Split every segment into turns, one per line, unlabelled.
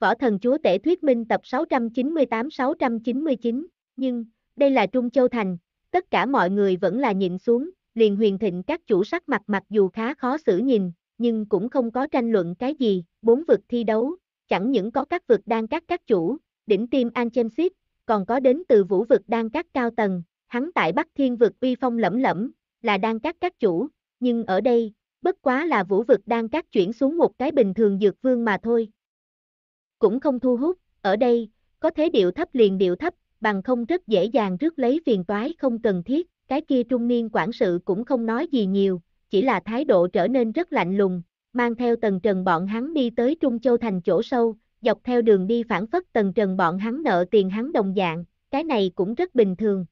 Võ Thần Chúa Tể Thuyết Minh tập 698-699, nhưng, đây là Trung Châu Thành, tất cả mọi người vẫn là nhịn xuống, liền huyền thịnh các chủ sắc mặt mặc dù khá khó xử nhìn, nhưng cũng không có tranh luận cái gì, bốn vực thi đấu, chẳng những có các vực đang các các chủ, đỉnh tim Anchenship, còn có đến từ vũ vực đang các cao tầng, hắn tại Bắc Thiên vực uy phong lẫm lẫm, là đang các các chủ, nhưng ở đây, bất quá là vũ vực đang các chuyển xuống một cái bình thường dược vương mà thôi, cũng không thu hút, ở đây, có thế điệu thấp liền điệu thấp, bằng không rất dễ dàng rước lấy phiền toái không cần thiết, cái kia trung niên quản sự cũng không nói gì nhiều, chỉ là thái độ trở nên rất lạnh lùng, mang theo tầng trần bọn hắn đi tới Trung Châu thành chỗ sâu, dọc theo đường đi phản phất tầng trần bọn hắn nợ tiền hắn đồng dạng, cái này cũng rất bình thường.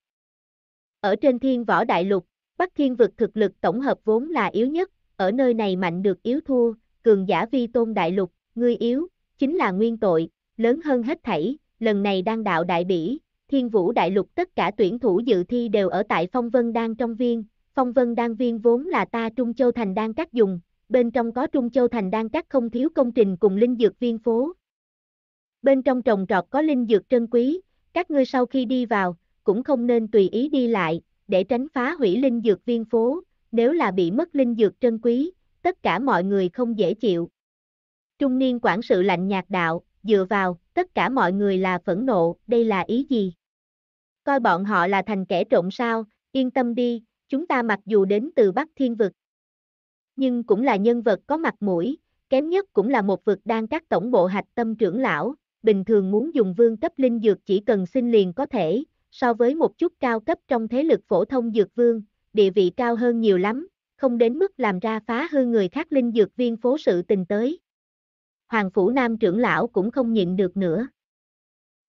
Ở trên thiên võ đại lục, Bắc thiên vực thực lực tổng hợp vốn là yếu nhất, ở nơi này mạnh được yếu thua, cường giả vi tôn đại lục, người yếu, chính là nguyên tội, lớn hơn hết thảy, lần này đang đạo đại bỉ, thiên vũ đại lục tất cả tuyển thủ dự thi đều ở tại phong vân đan trong viên, phong vân đan viên vốn là ta Trung Châu Thành đan các dùng, bên trong có Trung Châu Thành đan các không thiếu công trình cùng linh dược viên phố. Bên trong trồng trọt có linh dược trân quý, các ngươi sau khi đi vào, cũng không nên tùy ý đi lại, để tránh phá hủy linh dược viên phố, nếu là bị mất linh dược trân quý, tất cả mọi người không dễ chịu. Trung niên quản sự lạnh nhạt đạo, dựa vào, tất cả mọi người là phẫn nộ, đây là ý gì? Coi bọn họ là thành kẻ trộm sao, yên tâm đi, chúng ta mặc dù đến từ Bắc Thiên Vực, nhưng cũng là nhân vật có mặt mũi, kém nhất cũng là một vực đang các tổng bộ hạch tâm trưởng lão, bình thường muốn dùng vương cấp linh dược chỉ cần xin liền có thể, so với một chút cao cấp trong thế lực phổ thông dược vương, địa vị cao hơn nhiều lắm, không đến mức làm ra phá hư người khác linh dược viên phố sự tình tới. Hoàng Phủ Nam trưởng lão cũng không nhịn được nữa.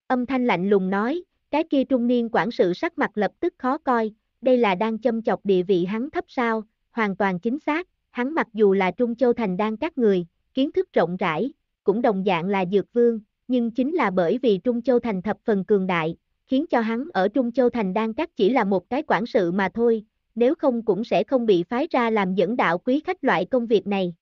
Âm thanh lạnh lùng nói, cái kia trung niên quản sự sắc mặt lập tức khó coi, đây là đang châm chọc địa vị hắn thấp sao, hoàn toàn chính xác, hắn mặc dù là Trung Châu Thành đang các người, kiến thức rộng rãi, cũng đồng dạng là dược vương, nhưng chính là bởi vì Trung Châu Thành thập phần cường đại, khiến cho hắn ở Trung Châu Thành đang các chỉ là một cái quản sự mà thôi, nếu không cũng sẽ không bị phái ra làm dẫn đạo quý khách loại công việc này.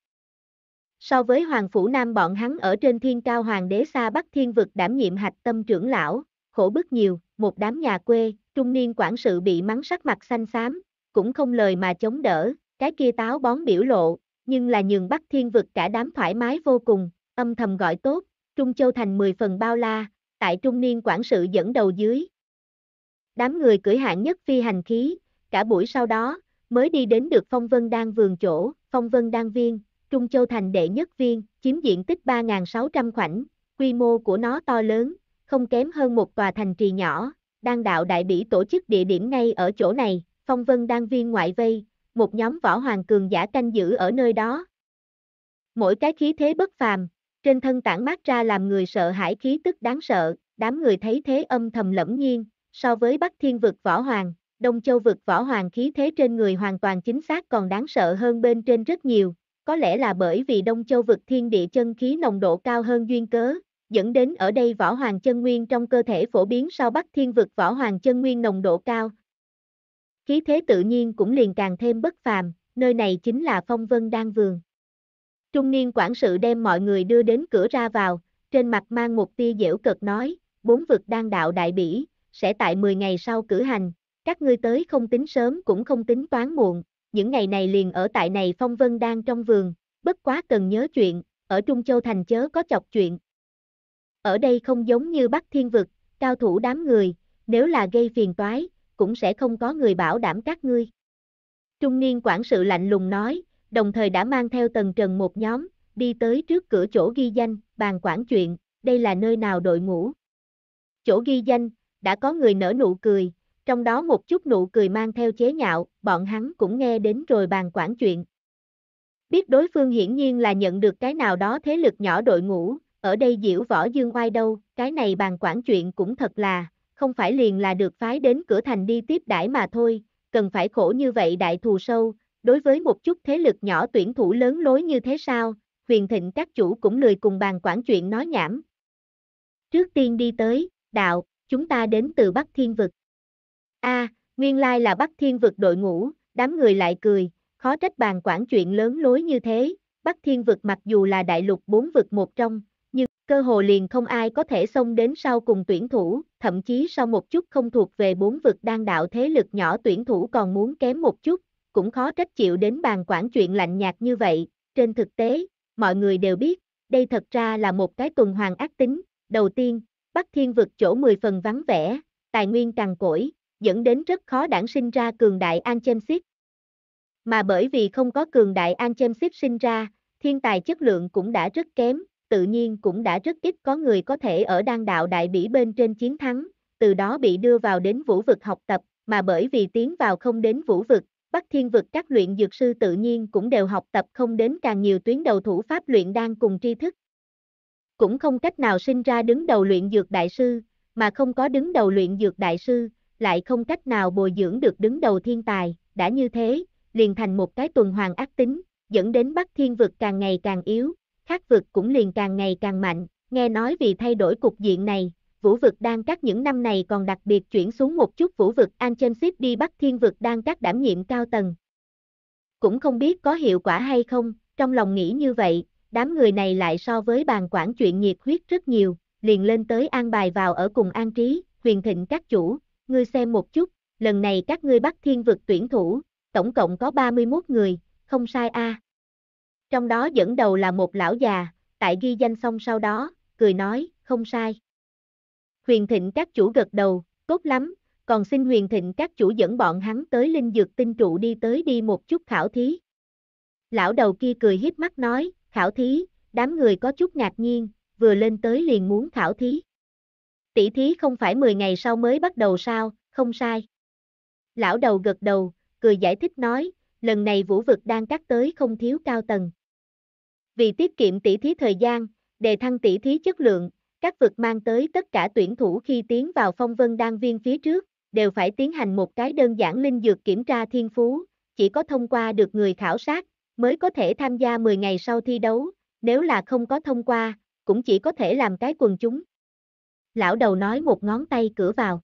So với Hoàng Phủ Nam bọn hắn ở trên thiên cao Hoàng đế xa Bắc Thiên Vực đảm nhiệm hạch tâm trưởng lão, khổ bức nhiều, một đám nhà quê, trung niên quản sự bị mắng sắc mặt xanh xám, cũng không lời mà chống đỡ, cái kia táo bón biểu lộ, nhưng là nhường Bắc Thiên Vực cả đám thoải mái vô cùng, âm thầm gọi tốt, Trung Châu thành 10 phần bao la, tại trung niên quản sự dẫn đầu dưới. Đám người cưỡi hạng nhất phi hành khí, cả buổi sau đó, mới đi đến được Phong Vân Đan vườn chỗ, Phong Vân Đan viên, Trung Châu thành đệ nhất viên, chiếm diện tích 3.600 khoảnh, quy mô của nó to lớn, không kém hơn một tòa thành trì nhỏ, đang đạo đại bỉ tổ chức địa điểm ngay ở chỗ này, phong vân đang viên ngoại vây, một nhóm võ hoàng cường giả canh giữ ở nơi đó. Mỗi cái khí thế bất phàm, trên thân tản mát ra làm người sợ hãi khí tức đáng sợ, đám người thấy thế âm thầm lẫm nhiên, so với Bắc Thiên vực võ hoàng, Đông Châu vực võ hoàng khí thế trên người hoàn toàn chính xác còn đáng sợ hơn bên trên rất nhiều, có lẽ là bởi vì Đông Châu vực thiên địa chân khí nồng độ cao hơn duyên cớ, dẫn đến ở đây võ hoàng chân nguyên trong cơ thể phổ biến sau Bắc thiên vực võ hoàng chân nguyên nồng độ cao. Khí thế tự nhiên cũng liền càng thêm bất phàm, nơi này chính là phong vân đan vườn. Trung niên quản sự đem mọi người đưa đến cửa ra vào, trên mặt mang một tia dễu cực nói, bốn vực Đan đạo đại bỉ, sẽ tại 10 ngày sau cử hành, các ngươi tới không tính sớm cũng không tính toán muộn, những ngày này liền ở tại này phong vân đang trong vườn, bất quá cần nhớ chuyện, ở Trung Châu Thành chớ có chọc chuyện. Ở đây không giống như Bắc Thiên Vực, cao thủ đám người, nếu là gây phiền toái, cũng sẽ không có người bảo đảm các ngươi. Trung niên quản sự lạnh lùng nói, đồng thời đã mang theo tầng trần một nhóm, đi tới trước cửa chỗ ghi danh, bàn quản chuyện, đây là nơi nào đội ngũ. Chỗ ghi danh, đã có người nở nụ cười, trong đó một chút nụ cười mang theo chế nhạo, bọn hắn cũng nghe đến rồi bàn quản chuyện. Biết đối phương hiển nhiên là nhận được cái nào đó thế lực nhỏ đội ngũ, ở đây diễu võ dương oai đâu, cái này bàn quản chuyện cũng thật là, không phải liền là được phái đến cửa thành đi tiếp đãi mà thôi, cần phải khổ như vậy đại thù sâu, đối với một chút thế lực nhỏ tuyển thủ lớn lối như thế sao, huyền thịnh các chủ cũng lười cùng bàn quản chuyện nói nhảm. Trước tiên đi tới, đạo, chúng ta đến từ Bắc Thiên Vực. A, à, nguyên lai là Bắc Thiên vực đội ngũ, đám người lại cười, khó trách bàn quản chuyện lớn lối như thế, Bắc Thiên vực mặc dù là đại lục bốn vực một trong, nhưng cơ hồ liền không ai có thể xông đến sau cùng tuyển thủ, thậm chí sau một chút không thuộc về bốn vực đang đạo thế lực nhỏ tuyển thủ còn muốn kém một chút, cũng khó trách chịu đến bàn quản chuyện lạnh nhạt như vậy, trên thực tế, mọi người đều biết, đây thật ra là một cái tuần hoàn ác tính, đầu tiên, Bắc Thiên vực chỗ 10 phần vắng vẻ, tài nguyên càng cỗi, dẫn đến rất khó đản sinh ra cường đại Anchemsit. Mà bởi vì không có cường đại Anchemsit sinh ra, thiên tài chất lượng cũng đã rất kém, tự nhiên cũng đã rất ít có người có thể ở đan đạo đại bỉ bên trên chiến thắng, từ đó bị đưa vào đến vũ vực học tập, mà bởi vì tiến vào không đến vũ vực, Bắc Thiên vực các luyện dược sư tự nhiên cũng đều học tập không đến càng nhiều tuyến đầu thủ pháp luyện đan cùng tri thức. Cũng không cách nào sinh ra đứng đầu luyện dược đại sư, mà không có đứng đầu luyện dược đại sư, lại không cách nào bồi dưỡng được đứng đầu thiên tài, đã như thế, liền thành một cái tuần hoàn ác tính, dẫn đến Bắc Thiên vực càng ngày càng yếu, khắc vực cũng liền càng ngày càng mạnh, nghe nói vì thay đổi cục diện này, vũ vực đang các những năm này còn đặc biệt chuyển xuống một chút vũ vực Anchenship đi Bắc Thiên vực đang các đảm nhiệm cao tầng. Cũng không biết có hiệu quả hay không, trong lòng nghĩ như vậy, đám người này lại so với bàn quản chuyện nhiệt huyết rất nhiều, liền lên tới an bài vào ở cùng an trí, huyền thịnh các chủ, ngươi xem một chút, lần này các ngươi bắt thiên vực tuyển thủ, tổng cộng có 31 người, không sai a. À. Trong đó dẫn đầu là một lão già, tại ghi danh xong sau đó, cười nói, không sai. Huyền thịnh các chủ gật đầu, tốt lắm, còn xin huyền thịnh các chủ dẫn bọn hắn tới linh dược tinh trụ đi tới đi một chút khảo thí. Lão đầu kia cười hiếp mắt nói, khảo thí, đám người có chút ngạc nhiên, vừa lên tới liền muốn khảo thí. Tỷ thí không phải 10 ngày sau mới bắt đầu sao, không sai. Lão đầu gật đầu, cười giải thích nói, lần này vũ vực đang cắt tới không thiếu cao tầng. Vì tiết kiệm tỷ thí thời gian, đề thăng tỷ thí chất lượng, các vực mang tới tất cả tuyển thủ khi tiến vào phong vân đan viên phía trước, đều phải tiến hành một cái đơn giản linh dược kiểm tra thiên phú, chỉ có thông qua được người khảo sát, mới có thể tham gia 10 ngày sau thi đấu, nếu là không có thông qua, cũng chỉ có thể làm cái quần chúng lão đầu nói một ngón tay cửa vào.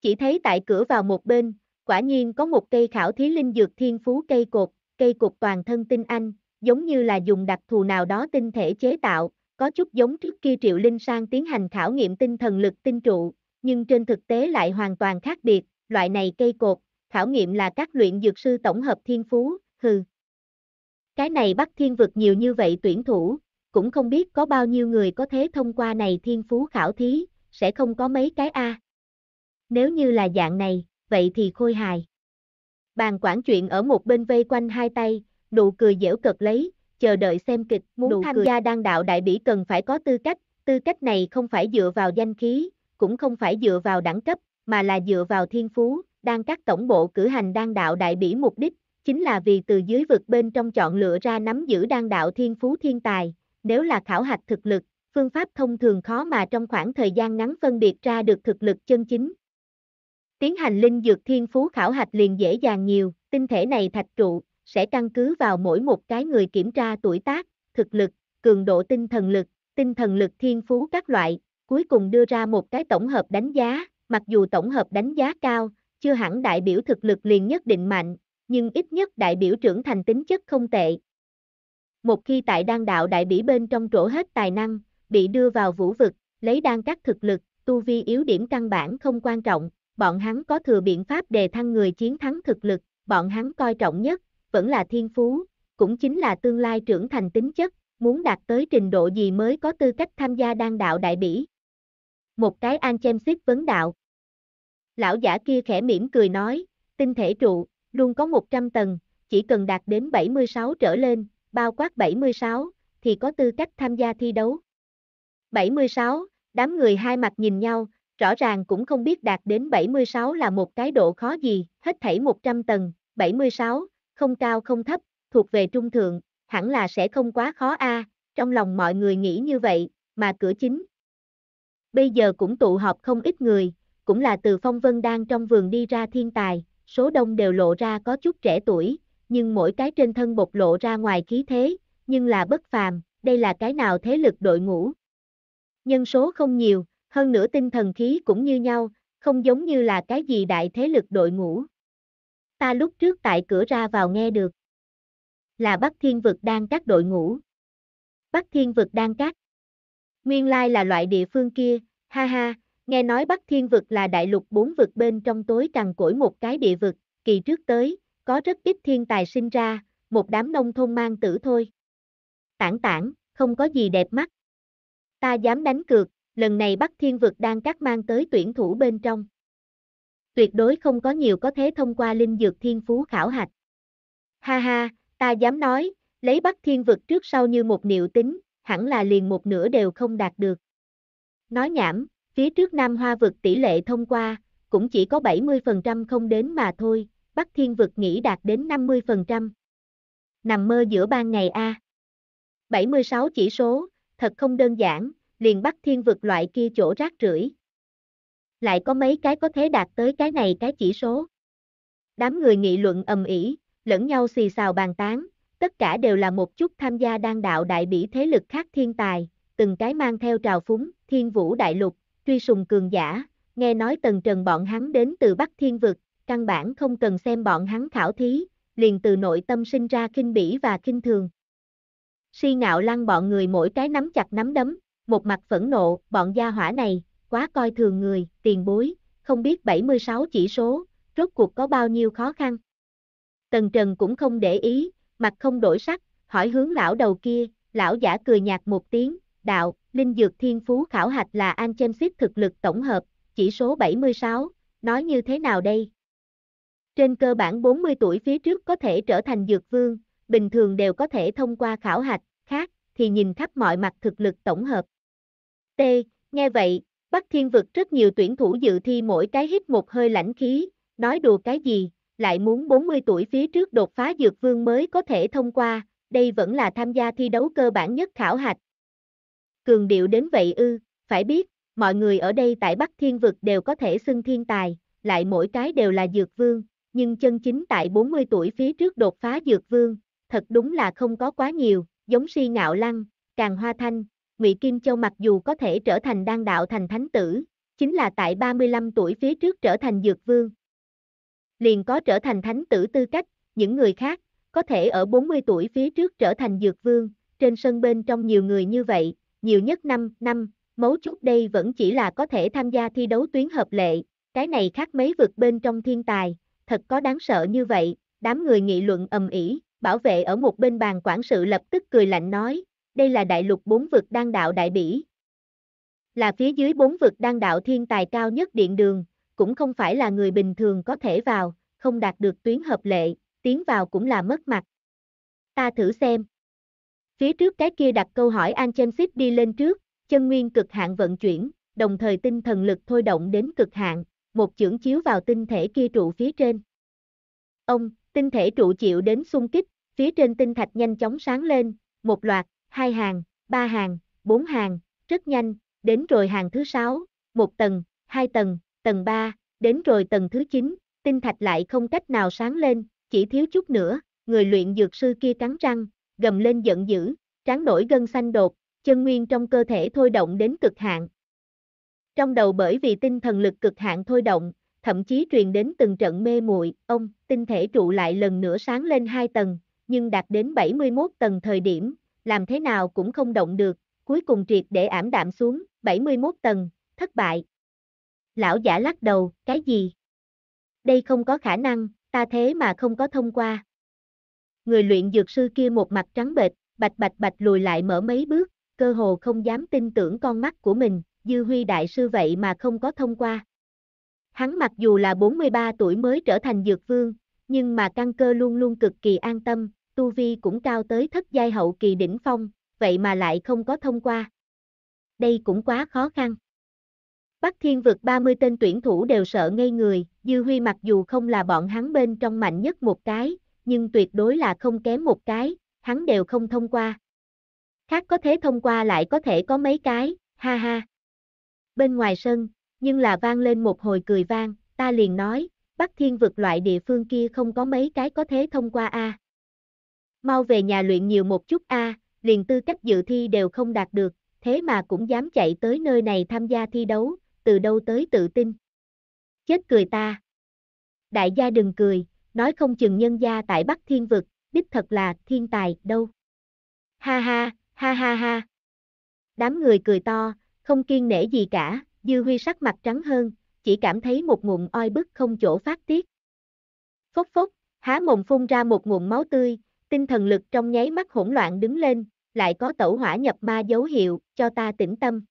Chỉ thấy tại cửa vào một bên, quả nhiên có một cây khảo thí linh dược thiên phú cây cột, cây cột toàn thân tinh anh, giống như là dùng đặc thù nào đó tinh thể chế tạo, có chút giống trước kia Triệu Linh sang tiến hành khảo nghiệm tinh thần lực tinh trụ, nhưng trên thực tế lại hoàn toàn khác biệt, loại này cây cột, khảo nghiệm là các luyện dược sư tổng hợp thiên phú, hừ. Cái này bắt thiên vực nhiều như vậy tuyển thủ, cũng không biết có bao nhiêu người có thế thông qua này thiên phú khảo thí, sẽ không có mấy cái A. Nếu như là dạng này, vậy thì khôi hài. Bàn quản chuyện ở một bên vây quanh hai tay, nụ cười dễu cực lấy, chờ đợi xem kịch, muốn nụ tham cười. gia đan đạo đại bỉ cần phải có tư cách, tư cách này không phải dựa vào danh khí, cũng không phải dựa vào đẳng cấp, mà là dựa vào thiên phú, đang các tổng bộ cử hành đan đạo đại bỉ mục đích, chính là vì từ dưới vực bên trong chọn lựa ra nắm giữ đan đạo thiên phú thiên tài, nếu là khảo hạch thực lực, phương pháp thông thường khó mà trong khoảng thời gian ngắn phân biệt ra được thực lực chân chính. Tiến hành linh dược thiên phú khảo hạch liền dễ dàng nhiều, tinh thể này thạch trụ, sẽ căn cứ vào mỗi một cái người kiểm tra tuổi tác, thực lực, cường độ tinh thần lực, tinh thần lực thiên phú các loại, cuối cùng đưa ra một cái tổng hợp đánh giá, mặc dù tổng hợp đánh giá cao, chưa hẳn đại biểu thực lực liền nhất định mạnh, nhưng ít nhất đại biểu trưởng thành tính chất không tệ, một khi tại đan đạo đại bỉ bên trong trổ hết tài năng, bị đưa vào vũ vực, lấy đan các thực lực, tu vi yếu điểm căn bản không quan trọng, bọn hắn có thừa biện pháp đề thăng người chiến thắng thực lực, bọn hắn coi trọng nhất, vẫn là thiên phú, cũng chính là tương lai trưởng thành tính chất, muốn đạt tới trình độ gì mới có tư cách tham gia đan đạo đại bỉ. Một cái an chem xích vấn đạo. Lão giả kia khẽ mỉm cười nói, tinh thể trụ, luôn có 100 tầng, chỉ cần đạt đến 76 trở lên, bao quát 76, thì có tư cách tham gia thi đấu. 76, đám người hai mặt nhìn nhau, rõ ràng cũng không biết đạt đến 76 là một cái độ khó gì, hết thảy 100 tầng, 76, không cao không thấp, thuộc về trung thượng, hẳn là sẽ không quá khó a, à, trong lòng mọi người nghĩ như vậy, mà cửa chính. Bây giờ cũng tụ họp không ít người, cũng là từ phong vân đang trong vườn đi ra thiên tài, số đông đều lộ ra có chút trẻ tuổi, nhưng mỗi cái trên thân bộc lộ ra ngoài khí thế, nhưng là bất phàm, đây là cái nào thế lực đội ngũ. Nhân số không nhiều, hơn nữa tinh thần khí cũng như nhau, không giống như là cái gì đại thế lực đội ngũ. Ta lúc trước tại cửa ra vào nghe được. Là Bắc Thiên Vực đang các đội ngũ. Bắc Thiên Vực đang các. Nguyên lai là loại địa phương kia, ha ha, nghe nói Bắc Thiên Vực là đại lục bốn vực bên trong tối cằn cỗi một cái địa vực, kỳ trước tới, có rất ít thiên tài sinh ra, một đám nông thôn mang tử thôi. Tản tản, không có gì đẹp mắt. Ta dám đánh cược, lần này Bắc Thiên Vực đang cắt mang tới tuyển thủ bên trong. Tuyệt đối không có nhiều có thế thông qua linh dược thiên phú khảo hạch. Ha ha, ta dám nói, lấy Bắc Thiên Vực trước sau như một niệu tính, hẳn là liền một nửa đều không đạt được. Nói nhảm, phía trước Nam Hoa Vực tỷ lệ thông qua, cũng chỉ có 70% không đến mà thôi, Bắc Thiên vực nghĩ đạt đến 50%. Nằm mơ giữa ban ngày A. 76 chỉ số, thật không đơn giản, liền Bắc Thiên vực loại kia chỗ rác rưởi. Lại có mấy cái có thể đạt tới cái này cái chỉ số. Đám người nghị luận ầm ĩ, lẫn nhau xì xào bàn tán, tất cả đều là một chút tham gia đang đạo đại bỉ thế lực khác thiên tài, từng cái mang theo trào phúng, thiên vũ đại lục, truy sùng cường giả, nghe nói tần trần bọn hắn đến từ Bắc Thiên Vực, căn bản không cần xem bọn hắn khảo thí, liền từ nội tâm sinh ra kinh bỉ và kinh thường. Si ngạo lăng bọn người mỗi cái nắm chặt nắm đấm, một mặt phẫn nộ, bọn gia hỏa này, quá coi thường người, tiền bối, không biết 76 chỉ số, rốt cuộc có bao nhiêu khó khăn. Tần Trần cũng không để ý, mặt không đổi sắc, hỏi hướng lão đầu kia, lão giả cười nhạt một tiếng, đạo, linh dược thiên phú khảo hạch là Anchensit thực lực tổng hợp, chỉ số 76, nói như thế nào đây, trên cơ bản 40 tuổi phía trước có thể trở thành dược vương, bình thường đều có thể thông qua khảo hạch, khác thì nhìn khắp mọi mặt thực lực tổng hợp. T. Nghe vậy, Bắc Thiên vực rất nhiều tuyển thủ dự thi mỗi cái hít một hơi lãnh khí, nói đùa cái gì, lại muốn 40 tuổi phía trước đột phá dược vương mới có thể thông qua, đây vẫn là tham gia thi đấu cơ bản nhất khảo hạch. Cường điệu đến vậy ư, phải biết, mọi người ở đây tại Bắc Thiên vực đều có thể xưng thiên tài, lại mỗi cái đều là dược vương, nhưng chân chính tại 40 tuổi phía trước đột phá dược vương, thật đúng là không có quá nhiều, giống si ngạo lăng, càng hoa thanh, ngụy Kim Châu mặc dù có thể trở thành đan đạo thành thánh tử, chính là tại 35 tuổi phía trước trở thành dược vương. Liền có trở thành thánh tử tư cách, những người khác, có thể ở 40 tuổi phía trước trở thành dược vương, trên sân bên trong nhiều người như vậy, nhiều nhất 5 năm, mấu chốt đây vẫn chỉ là có thể tham gia thi đấu tuyến hợp lệ, cái này khác mấy vực bên trong thiên tài, thật có đáng sợ như vậy, đám người nghị luận ầm ĩ, bảo vệ ở một bên bàn quản sự lập tức cười lạnh nói, đây là đại lục bốn vực đang đạo đại bỉ. Là phía dưới bốn vực đang đạo thiên tài cao nhất điện đường, cũng không phải là người bình thường có thể vào, không đạt được tuyến hợp lệ, tiến vào cũng là mất mặt. Ta thử xem. Phía trước cái kia đặt câu hỏi An Chen Phít đi lên trước, chân nguyên cực hạn vận chuyển, đồng thời tinh thần lực thôi động đến cực hạn, một chưởng chiếu vào tinh thể kia trụ phía trên. Ông, tinh thể trụ chịu đến xung kích, phía trên tinh thạch nhanh chóng sáng lên, một loạt, hai hàng, ba hàng, bốn hàng, rất nhanh, đến rồi hàng thứ sáu, một tầng, hai tầng, tầng ba, đến rồi tầng thứ chín, tinh thạch lại không cách nào sáng lên, chỉ thiếu chút nữa, người luyện dược sư kia cắn răng, gầm lên giận dữ, tráng nổi gân xanh đột, chân nguyên trong cơ thể thôi động đến cực hạn, trong đầu bởi vì tinh thần lực cực hạn thôi động, thậm chí truyền đến từng trận mê muội, ông, tinh thể trụ lại lần nữa sáng lên 2 tầng, nhưng đạt đến 71 tầng thời điểm, làm thế nào cũng không động được, cuối cùng triệt để ảm đạm xuống, 71 tầng, thất bại. Lão giả lắc đầu, cái gì? Đây không có khả năng, ta thế mà không có thông qua. Người luyện dược sư kia một mặt trắng bệch, bạch bạch bạch lùi lại mở mấy bước, cơ hồ không dám tin tưởng con mắt của mình, Dư Huy Đại Sư vậy mà không có thông qua. Hắn mặc dù là 43 tuổi mới trở thành dược vương, nhưng mà căn cơ luôn luôn cực kỳ an tâm, tu vi cũng cao tới thất giai hậu kỳ đỉnh phong, vậy mà lại không có thông qua. Đây cũng quá khó khăn. Bắc Thiên vực 30 tên tuyển thủ đều sợ ngây người, Dư Huy mặc dù không là bọn hắn bên trong mạnh nhất một cái, nhưng tuyệt đối là không kém một cái, hắn đều không thông qua. Khác có thế thông qua lại có thể có mấy cái, ha ha bên ngoài sân, nhưng là vang lên một hồi cười vang, ta liền nói, Bắc Thiên vực loại địa phương kia không có mấy cái có thế thông qua A. Mau về nhà luyện nhiều một chút A, liền tư cách dự thi đều không đạt được, thế mà cũng dám chạy tới nơi này tham gia thi đấu, từ đâu tới tự tin. Chết cười ta. Đại gia đừng cười, nói không chừng nhân gia tại Bắc Thiên vực, đích thật là thiên tài, đâu. Ha ha, ha ha ha. Đám người cười to, không kiên nể gì cả, Dư Huy sắc mặt trắng hơn, chỉ cảm thấy một ngụm oi bức không chỗ phát tiết. Phốc phốc, há mồm phun ra một ngụm máu tươi, tinh thần lực trong nháy mắt hỗn loạn đứng lên, lại có tẩu hỏa nhập ma dấu hiệu, cho ta tĩnh tâm.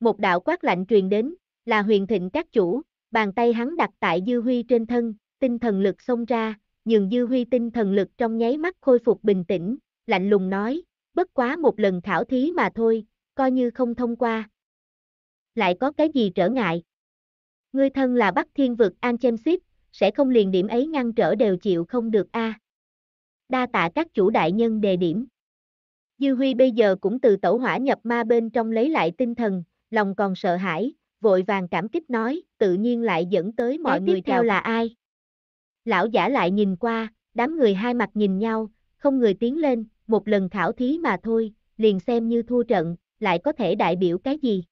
Một đạo quát lạnh truyền đến, là huyền thịnh các chủ, bàn tay hắn đặt tại Dư Huy trên thân, tinh thần lực xông ra, nhường Dư Huy tinh thần lực trong nháy mắt khôi phục bình tĩnh, lạnh lùng nói, bất quá một lần khảo thí mà thôi, coi như không thông qua. Lại có cái gì trở ngại? Ngươi thân là Bắc Thiên vực An Championship, sẽ không liền điểm ấy ngăn trở đều chịu không được a. À. Đa tạ các chủ đại nhân đề điểm. Dư Huy bây giờ cũng từ tẩu hỏa nhập ma bên trong lấy lại tinh thần, lòng còn sợ hãi, vội vàng cảm kích nói, tự nhiên lại dẫn tới mọi Cái người theo là ai? Lão giả lại nhìn qua, đám người hai mặt nhìn nhau, không người tiến lên, một lần khảo thí mà thôi, liền xem như thua trận, lại có thể đại biểu cái gì?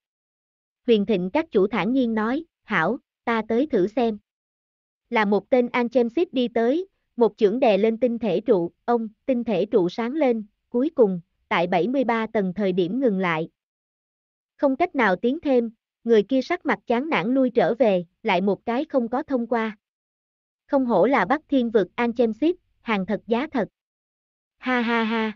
Huyền Thịnh các chủ thản nhiên nói, hảo, ta tới thử xem. Là một tên Anchemsit đi tới, một chưởng đè lên tinh thể trụ, ông, tinh thể trụ sáng lên, cuối cùng, tại 73 tầng thời điểm ngừng lại. Không cách nào tiến thêm, người kia sắc mặt chán nản lui trở về, lại một cái không có thông qua. Không hổ là Bắc Thiên vực Anchemsit, hàng thật giá thật. Ha ha ha.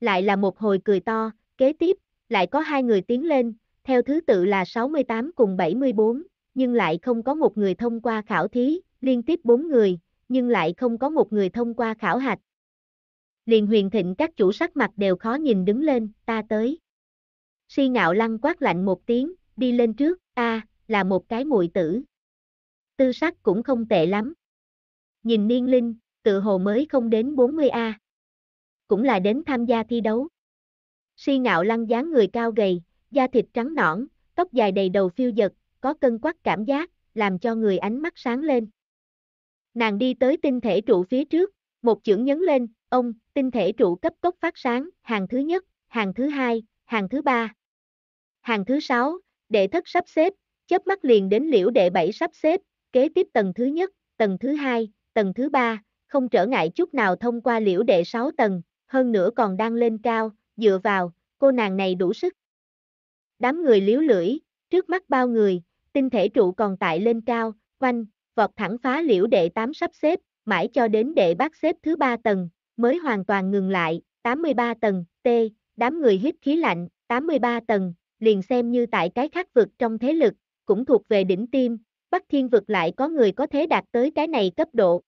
Lại là một hồi cười to, kế tiếp, lại có hai người tiến lên, theo thứ tự là 68 cùng 74, nhưng lại không có một người thông qua khảo thí, liên tiếp bốn người, nhưng lại không có một người thông qua khảo hạch. Liền huyền thịnh các chủ sắc mặt đều khó nhìn đứng lên, ta tới. Si ngạo lăng quát lạnh một tiếng, đi lên trước, a là một cái muội tử. Tư sắc cũng không tệ lắm. Nhìn niên linh, tự hồ mới không đến 40 a. Cũng là đến tham gia thi đấu. Si ngạo lăng dáng người cao gầy, da thịt trắng nõn, tóc dài đầy đầu phiêu giật, có cân quắc cảm giác, làm cho người ánh mắt sáng lên. Nàng đi tới tinh thể trụ phía trước, một chưởng nhấn lên, ông, tinh thể trụ cấp tốc phát sáng, hàng thứ nhất, hàng thứ hai, hàng thứ ba. Hàng thứ sáu, đệ thất sắp xếp, chớp mắt liền đến liễu đệ bảy sắp xếp, kế tiếp tầng thứ nhất, tầng thứ hai, tầng thứ ba, không trở ngại chút nào thông qua liễu đệ sáu tầng, hơn nữa còn đang lên cao, dựa vào, cô nàng này đủ sức. Đám người liếu lưỡi, trước mắt bao người, tinh thể trụ còn tại lên cao, quanh, vọt thẳng phá liễu đệ tám sắp xếp, mãi cho đến đệ bát xếp thứ ba tầng, mới hoàn toàn ngừng lại, 83 tầng, T, đám người hít khí lạnh, 83 tầng, liền xem như tại cái khắc vực trong thế lực, cũng thuộc về đỉnh tim, Bắc Thiên vực lại có người có thể đạt tới cái này cấp độ.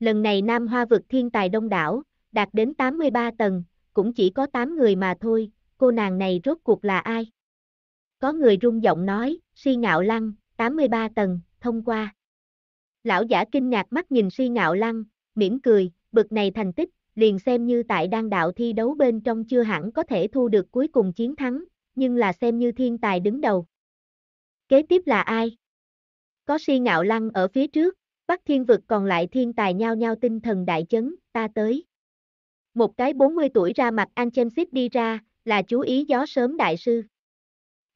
Lần này Nam Hoa vực thiên tài đông đảo, đạt đến 83 tầng, cũng chỉ có 8 người mà thôi, cô nàng này rốt cuộc là ai? Có người rung giọng nói, si ngạo lăng, 83 tầng, thông qua. Lão giả kinh ngạc mắt nhìn si ngạo lăng, mỉm cười, bực này thành tích, liền xem như tại đan đạo thi đấu bên trong chưa hẳn có thể thu được cuối cùng chiến thắng, nhưng là xem như thiên tài đứng đầu. Kế tiếp là ai? Có si ngạo lăng ở phía trước, Bắc thiên vực còn lại thiên tài nhao nhao tinh thần đại chấn, ta tới. Một cái 40 tuổi ra mặt Anchensit đi ra, là chú ý gió sớm đại sư.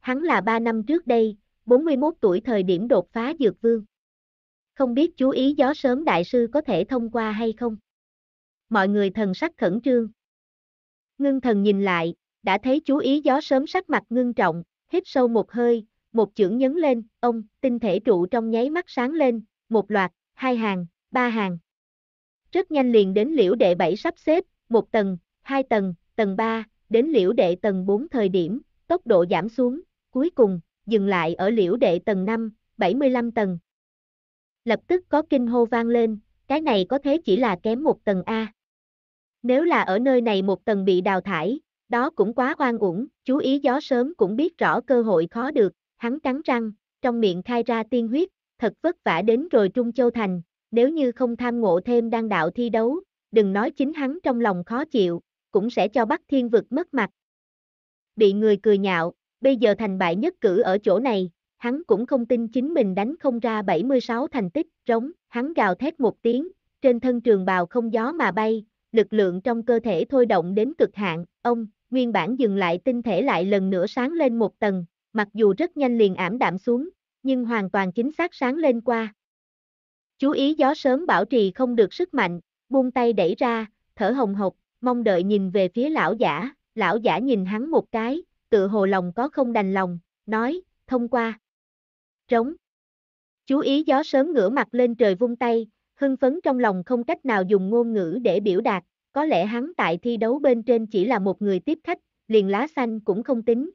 Hắn là 3 năm trước đây, 41 tuổi thời điểm đột phá dược vương. Không biết chú ý gió sớm đại sư có thể thông qua hay không? Mọi người thần sắc khẩn trương. Ngưng thần nhìn lại, đã thấy chú ý gió sớm sắc mặt ngưng trọng, hít sâu một hơi, một chưởng nhấn lên, ông, tinh thể trụ trong nháy mắt sáng lên, một loạt, hai hàng, ba hàng. Rất nhanh liền đến liễu đệ bảy sắp xếp, một tầng, hai tầng, tầng ba, đến liễu đệ tầng 4 thời điểm, tốc độ giảm xuống, cuối cùng, dừng lại ở liễu đệ tầng 5, 75 tầng. Lập tức có kinh hô vang lên, cái này có thế chỉ là kém một tầng A. Nếu là ở nơi này một tầng bị đào thải, đó cũng quá oan uổng, chú ý gió sớm cũng biết rõ cơ hội khó được, hắn cắn răng, trong miệng khai ra tiên huyết, thật vất vả đến rồi Trung Châu Thành, nếu như không tham ngộ thêm đăng đạo thi đấu, đừng nói chính hắn trong lòng khó chịu, cũng sẽ cho Bắc Thiên vực mất mặt. Bị người cười nhạo, bây giờ thành bại nhất cử ở chỗ này, hắn cũng không tin chính mình đánh không ra 76 thành tích, rống, hắn gào thét một tiếng, trên thân trường bào không gió mà bay, lực lượng trong cơ thể thôi động đến cực hạn, ông, nguyên bản dừng lại tinh thể lại lần nữa sáng lên một tầng, mặc dù rất nhanh liền ảm đạm xuống, nhưng hoàn toàn chính xác sáng lên qua. Chú ý gió sớm bảo trì không được sức mạnh, buông tay đẩy ra, thở hồng hộc, mong đợi nhìn về phía lão giả, lão giả nhìn hắn một cái, tự hồ lòng có không đành lòng, nói, thông qua. Trống. Chú ý gió sớm ngửa mặt lên trời vung tay, hưng phấn trong lòng không cách nào dùng ngôn ngữ để biểu đạt, có lẽ hắn tại thi đấu bên trên chỉ là một người tiếp khách, liền lá xanh cũng không tính.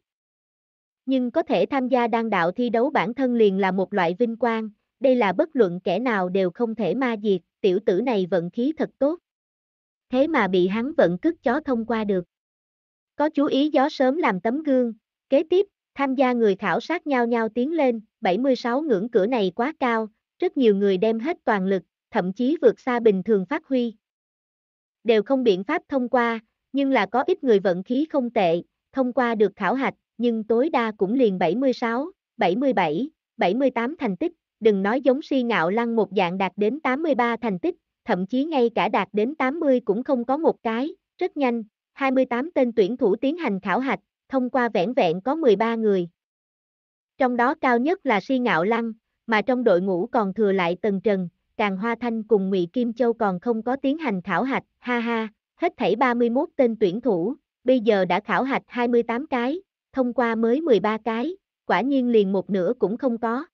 Nhưng có thể tham gia đan đạo thi đấu bản thân liền là một loại vinh quang, đây là bất luận kẻ nào đều không thể ma diệt tiểu tử này vận khí thật tốt. Thế mà bị hắn vận cứt chó thông qua được. Có chú ý gió sớm làm tấm gương, kế tiếp, tham gia người khảo sát nhau nhau tiến lên, 76 ngưỡng cửa này quá cao, rất nhiều người đem hết toàn lực, thậm chí vượt xa bình thường phát huy. Đều không biện pháp thông qua, nhưng là có ít người vận khí không tệ, thông qua được khảo hạch, nhưng tối đa cũng liền 76, 77, 78 thành tích, đừng nói giống si ngạo lăng một dạng đạt đến 83 thành tích, thậm chí ngay cả đạt đến 80 cũng không có một cái, rất nhanh, 28 tên tuyển thủ tiến hành khảo hạch, thông qua vẻn vẹn có 13 người. Trong đó cao nhất là si ngạo lăng, mà trong đội ngũ còn thừa lại Tần Trần, Càng Hoa Thanh cùng Ngụy Kim Châu còn không có tiến hành khảo hạch, ha ha, hết thảy 31 tên tuyển thủ, bây giờ đã khảo hạch 28 cái, thông qua mới 13 cái, quả nhiên liền một nửa cũng không có.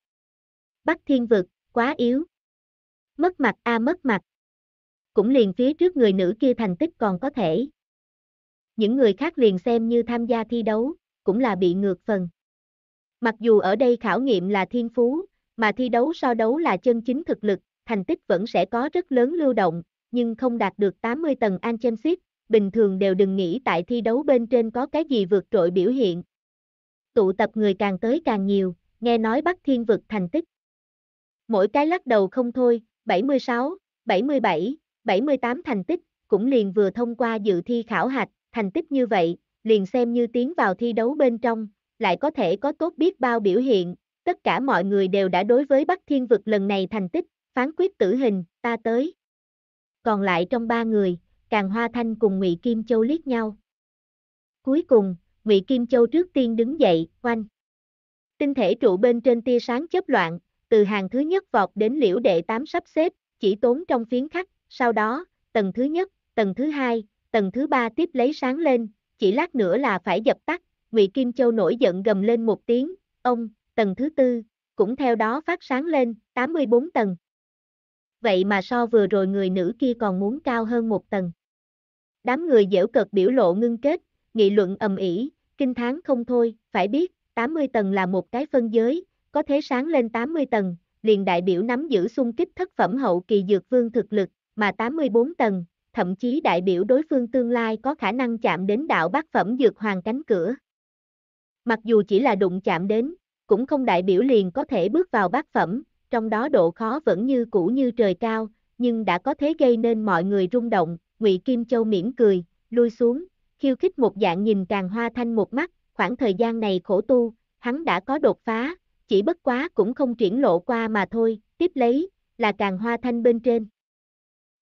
Bắc thiên vực, quá yếu. Mất mặt a à, mất mặt. Cũng liền phía trước người nữ kia thành tích còn có thể. Những người khác liền xem như tham gia thi đấu, cũng là bị ngược phần. Mặc dù ở đây khảo nghiệm là thiên phú, mà thi đấu so đấu là chân chính thực lực, thành tích vẫn sẽ có rất lớn lưu động, nhưng không đạt được 80 tầng an bình thường đều đừng nghĩ tại thi đấu bên trên có cái gì vượt trội biểu hiện. Tụ tập người càng tới càng nhiều, nghe nói Bắc Thiên vực thành tích Mỗi cái lắc đầu không thôi, 76, 77, 78 thành tích, cũng liền vừa thông qua dự thi khảo hạch, thành tích như vậy, liền xem như tiến vào thi đấu bên trong, lại có thể có tốt biết bao biểu hiện, tất cả mọi người đều đã đối với Bắc Thiên Vực lần này thành tích, phán quyết tử hình, ta tới. Còn lại trong ba người, Càng Hoa Thanh cùng Ngụy Kim Châu liếc nhau. Cuối cùng, Ngụy Kim Châu trước tiên đứng dậy, oanh. Tinh thể trụ bên trên tia sáng chớp loạn, từ hàng thứ nhất vọt đến liễu đệ tám sắp xếp, chỉ tốn trong phiến khắc, sau đó, tầng thứ nhất, tầng thứ hai, tầng thứ ba tiếp lấy sáng lên, chỉ lát nữa là phải dập tắt, Ngụy Kim Châu nổi giận gầm lên một tiếng, ông, tầng thứ tư, cũng theo đó phát sáng lên, 84 tầng. Vậy mà so vừa rồi người nữ kia còn muốn cao hơn một tầng. Đám người dễu cợt biểu lộ ngưng kết, nghị luận ầm ĩ, kinh thán không thôi, phải biết, 80 tầng là một cái phân giới, có thế sáng lên 80 tầng, liền đại biểu nắm giữ xung kích thất phẩm hậu kỳ dược vương thực lực, mà 84 tầng, thậm chí đại biểu đối phương tương lai có khả năng chạm đến đạo bát phẩm dược hoàng cánh cửa. Mặc dù chỉ là đụng chạm đến, cũng không đại biểu liền có thể bước vào bát phẩm, trong đó độ khó vẫn như cũ như trời cao, nhưng đã có thế gây nên mọi người rung động, Ngụy Kim Châu mỉm cười, lui xuống, khiêu khích một dạng nhìn càng hoa thanh một mắt, khoảng thời gian này khổ tu, hắn đã có đột phá, chỉ bất quá cũng không triển lộ qua mà thôi, tiếp lấy, là càng hoa thanh bên trên.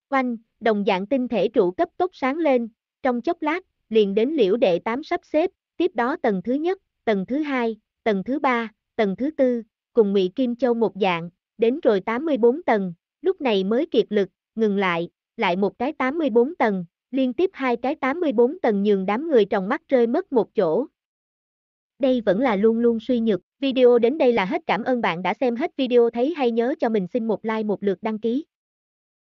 quanh đồng dạng tinh thể trụ cấp tốc sáng lên, trong chốc lát, liền đến liễu đệ tám sắp xếp, tiếp đó tầng thứ nhất, tầng thứ hai, tầng thứ ba, tầng thứ tư, cùng Ngụy Kim Châu một dạng, đến rồi 84 tầng, lúc này mới kiệt lực, ngừng lại, lại một cái 84 tầng, liên tiếp hai cái 84 tầng nhường đám người trong mắt rơi mất một chỗ, đây vẫn là luôn luôn suy nhược. Video đến đây là hết cảm ơn bạn đã xem hết video thấy hay nhớ cho mình xin một like một lượt đăng ký.